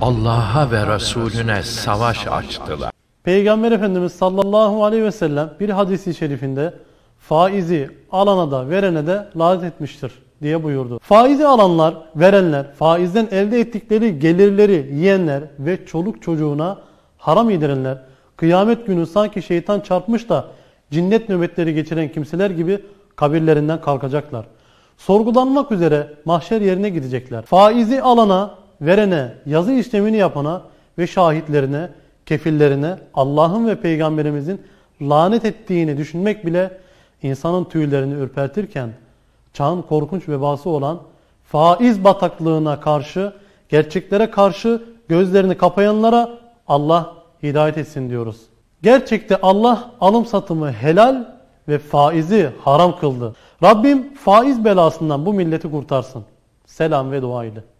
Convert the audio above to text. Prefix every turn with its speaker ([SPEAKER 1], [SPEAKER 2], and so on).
[SPEAKER 1] Allah'a ve Resulüne savaş açtılar.
[SPEAKER 2] Peygamber Efendimiz sallallahu aleyhi ve sellem bir hadisi şerifinde faizi alana da verene de lanet etmiştir diye buyurdu. Faizi alanlar, verenler, faizden elde ettikleri gelirleri yiyenler ve çoluk çocuğuna haram yedirenler, kıyamet günü sanki şeytan çarpmış da cinnet nöbetleri geçiren kimseler gibi kabirlerinden kalkacaklar. Sorgulanmak üzere mahşer yerine gidecekler. Faizi alana verene, yazı işlemini yapana ve şahitlerine, kefillerine Allah'ın ve peygamberimizin lanet ettiğini düşünmek bile insanın tüylerini ürpertirken çağın korkunç vebası olan faiz bataklığına karşı, gerçeklere karşı gözlerini kapayanlara Allah hidayet etsin diyoruz. Gerçekte Allah alım satımı helal ve faizi haram kıldı. Rabbim faiz belasından bu milleti kurtarsın. Selam ve dua ile.